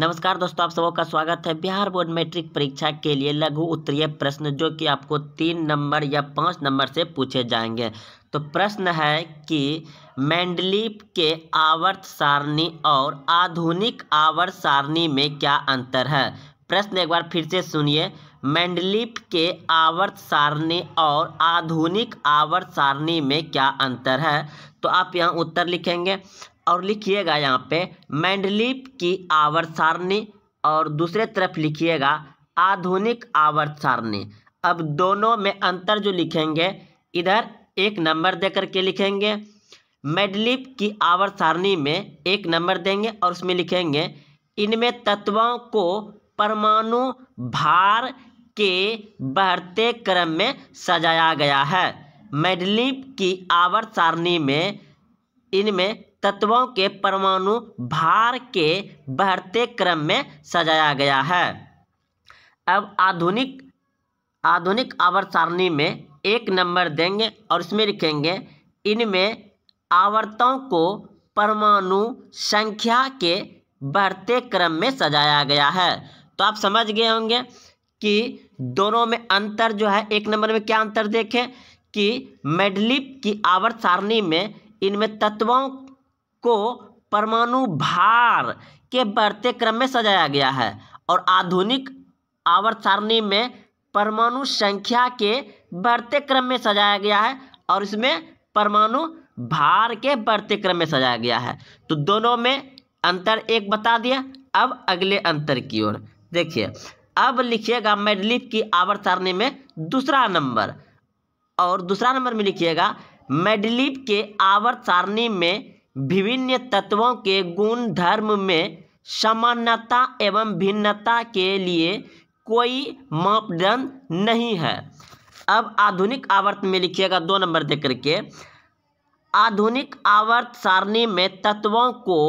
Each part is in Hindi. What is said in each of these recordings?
नमस्कार दोस्तों आप सबों का स्वागत है बिहार बोर्ड मैट्रिक परीक्षा के लिए लघु उत्तरीय प्रश्न जो कि आपको तीन नंबर या पाँच नंबर से पूछे जाएंगे तो प्रश्न है कि मैंडलीप के आवर्त सारणी और आधुनिक आवर्त सारणी में क्या अंतर है प्रश्न एक बार फिर से सुनिए मैंडलिप के आवर्त सारणी और आधुनिक आवर्त सारणी में क्या अंतर है तो आप यहाँ उत्तर लिखेंगे और लिखिएगा यहाँ पे मैंडलिप की आवर्त सारणी और दूसरे तरफ लिखिएगा आधुनिक आवर्त सारणी अब दोनों में अंतर जो लिखेंगे इधर एक नंबर दे करके लिखेंगे मेडलिप की आवर्त सारणी में एक नंबर देंगे और उसमें लिखेंगे इनमें तत्वों को परमाणु भार के बढ़ते क्रम में सजाया गया है मेडलिप की आवर्त सारणी में इनमें तत्वों के परमाणु भार के बढ़ते क्रम में सजाया गया है अब आधुनिक आधुनिक आवर्त सारणी में एक नंबर देंगे और इसमें लिखेंगे इनमें आवर्तों को परमाणु संख्या के बढ़ते क्रम में सजाया गया है तो आप समझ गए होंगे कि दोनों में अंतर जो है एक नंबर में क्या अंतर देखें कि मेडलिप की आवर्त सारणी में इनमें तत्वों को परमाणु भार के बढ़ते क्रम में सजाया गया है और आधुनिक आवर्त सारणी में परमाणु संख्या के बढ़ते क्रम में सजाया गया है और इसमें परमाणु भार के बढ़ते क्रम में सजाया गया है तो दोनों में अंतर एक बता दिया अब अगले अंतर की ओर देखिए अब लिखिएगा मेडलिप की आवर्त सारणी में दूसरा नंबर और दूसरा नंबर में लिखिएगा मेडलिप के आवर्त सारणी में विभिन्न तत्वों के गुण धर्म में समानता एवं भिन्नता के लिए कोई मापदंड नहीं है अब आधुनिक आवर्त में लिखिएगा दो नंबर देख करके आधुनिक आवर्त सारणी में तत्वों को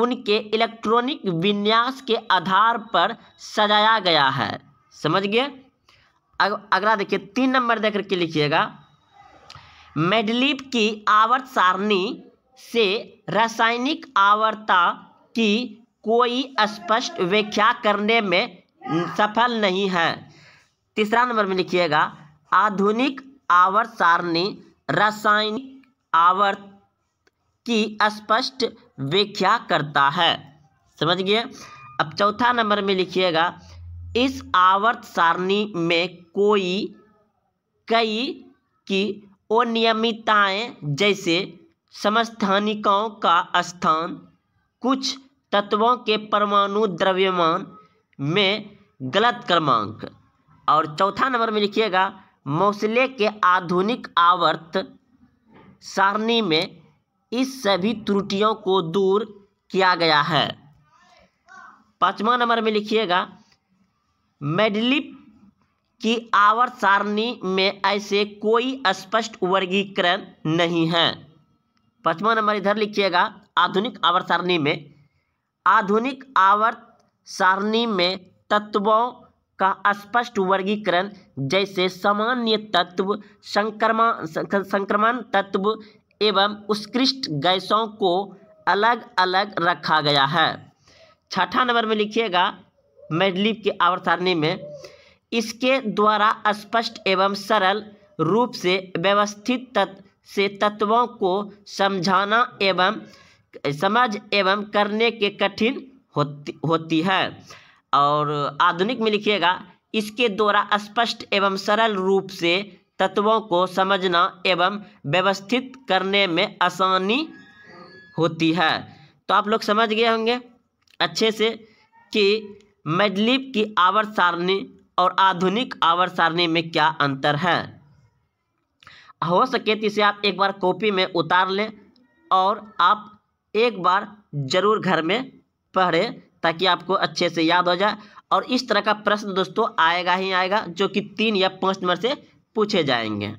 उनके इलेक्ट्रॉनिक विन्यास के आधार पर सजाया गया है समझ गए अगला देखिए तीन नंबर देख करके लिखिएगा मेडलिप की आवर्त सारणी से रासायनिक आवर्ता की कोई स्पष्ट व्याख्या करने में सफल नहीं है तीसरा नंबर में लिखिएगा आधुनिक आवर्त सारणी रासायनिक आवर्त की स्पष्ट व्याख्या करता है समझ गए अब चौथा नंबर में लिखिएगा इस आवर्त सारणी में कोई कई की अनियमितताएं जैसे समस्थानिकाओं का स्थान कुछ तत्वों के परमाणु द्रव्यमान में गलत क्रमांक और चौथा नंबर में लिखिएगा मौसले के आधुनिक आवर्त सारणी में इस सभी त्रुटियों को दूर किया गया है पाँचवा नंबर में लिखिएगा मेडलिप की आवर सारणी में ऐसे कोई स्पष्ट वर्गीकरण नहीं है पचवा नंबर इधर लिखिएगा आधुनिक आवर्त सारणी में आधुनिक आवर्त सारणी में तत्वों का स्पष्ट वर्गीकरण जैसे सामान्य तत्व संक्रमण संक्रमण तत्व एवं उत्कृष्ट गैसों को अलग अलग रखा गया है छठा नंबर में लिखिएगा मेडलिप की आवर्तारणी में इसके द्वारा स्पष्ट एवं सरल रूप से व्यवस्थित तत्व से तत्वों को समझाना एवं समझ एवं करने के कठिन होती होती है और आधुनिक में लिखिएगा इसके द्वारा स्पष्ट एवं सरल रूप से तत्वों को समझना एवं व्यवस्थित करने में आसानी होती है तो आप लोग समझ गए होंगे अच्छे से कि मैडलिप की आवर्त सारणी और आधुनिक आवर्त सारणी में क्या अंतर है हो सके तो इसे आप एक बार कॉपी में उतार लें और आप एक बार ज़रूर घर में पढ़ें ताकि आपको अच्छे से याद हो जाए और इस तरह का प्रश्न दोस्तों आएगा ही आएगा जो कि तीन या पाँच नंबर से पूछे जाएंगे